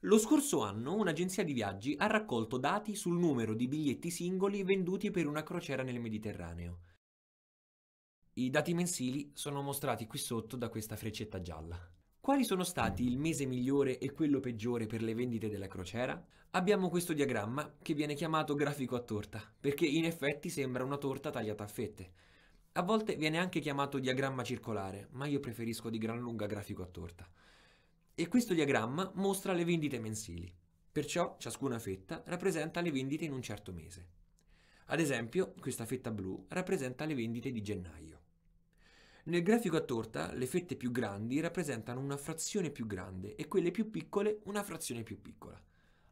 Lo scorso anno un'agenzia di viaggi ha raccolto dati sul numero di biglietti singoli venduti per una crociera nel Mediterraneo. I dati mensili sono mostrati qui sotto da questa freccetta gialla. Quali sono stati il mese migliore e quello peggiore per le vendite della crociera? Abbiamo questo diagramma che viene chiamato grafico a torta, perché in effetti sembra una torta tagliata a fette. A volte viene anche chiamato diagramma circolare, ma io preferisco di gran lunga grafico a torta e questo diagramma mostra le vendite mensili. Perciò ciascuna fetta rappresenta le vendite in un certo mese. Ad esempio, questa fetta blu rappresenta le vendite di gennaio. Nel grafico a torta le fette più grandi rappresentano una frazione più grande e quelle più piccole una frazione più piccola.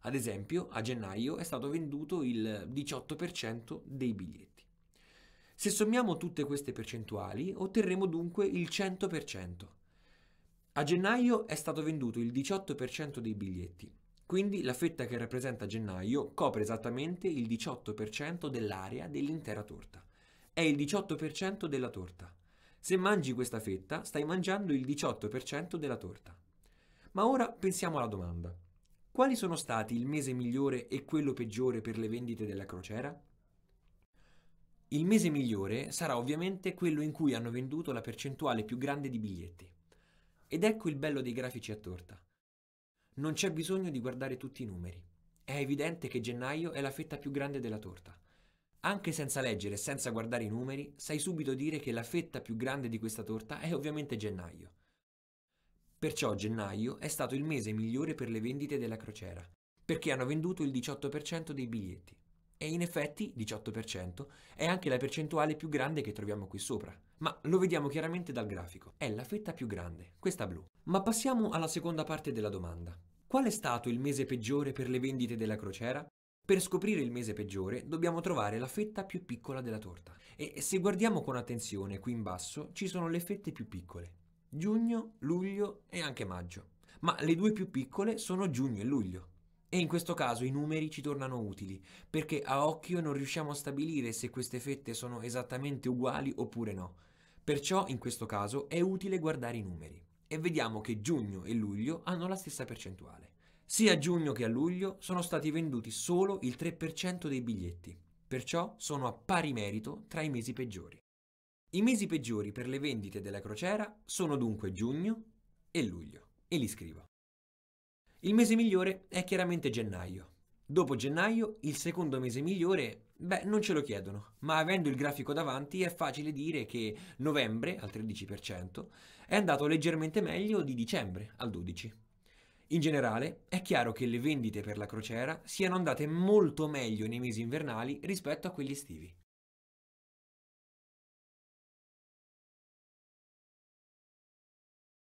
Ad esempio, a gennaio è stato venduto il 18% dei biglietti. Se sommiamo tutte queste percentuali, otterremo dunque il 100%, a gennaio è stato venduto il 18% dei biglietti, quindi la fetta che rappresenta gennaio copre esattamente il 18% dell'area dell'intera torta. È il 18% della torta. Se mangi questa fetta, stai mangiando il 18% della torta. Ma ora pensiamo alla domanda. Quali sono stati il mese migliore e quello peggiore per le vendite della crociera? Il mese migliore sarà ovviamente quello in cui hanno venduto la percentuale più grande di biglietti. Ed ecco il bello dei grafici a torta. Non c'è bisogno di guardare tutti i numeri. È evidente che gennaio è la fetta più grande della torta. Anche senza leggere e senza guardare i numeri, sai subito dire che la fetta più grande di questa torta è ovviamente gennaio. Perciò gennaio è stato il mese migliore per le vendite della crociera, perché hanno venduto il 18% dei biglietti. E in effetti, 18%, è anche la percentuale più grande che troviamo qui sopra ma lo vediamo chiaramente dal grafico. È la fetta più grande, questa blu. Ma passiamo alla seconda parte della domanda. Qual è stato il mese peggiore per le vendite della crociera? Per scoprire il mese peggiore dobbiamo trovare la fetta più piccola della torta. E se guardiamo con attenzione qui in basso ci sono le fette più piccole. Giugno, luglio e anche maggio. Ma le due più piccole sono giugno e luglio. E in questo caso i numeri ci tornano utili, perché a occhio non riusciamo a stabilire se queste fette sono esattamente uguali oppure no. Perciò in questo caso è utile guardare i numeri e vediamo che giugno e luglio hanno la stessa percentuale. Sia a giugno che a luglio sono stati venduti solo il 3% dei biglietti, perciò sono a pari merito tra i mesi peggiori. I mesi peggiori per le vendite della crociera sono dunque giugno e luglio, e li scrivo. Il mese migliore è chiaramente gennaio. Dopo gennaio, il secondo mese migliore Beh, non ce lo chiedono, ma avendo il grafico davanti è facile dire che novembre, al 13%, è andato leggermente meglio di dicembre, al 12%. In generale, è chiaro che le vendite per la crociera siano andate molto meglio nei mesi invernali rispetto a quelli estivi.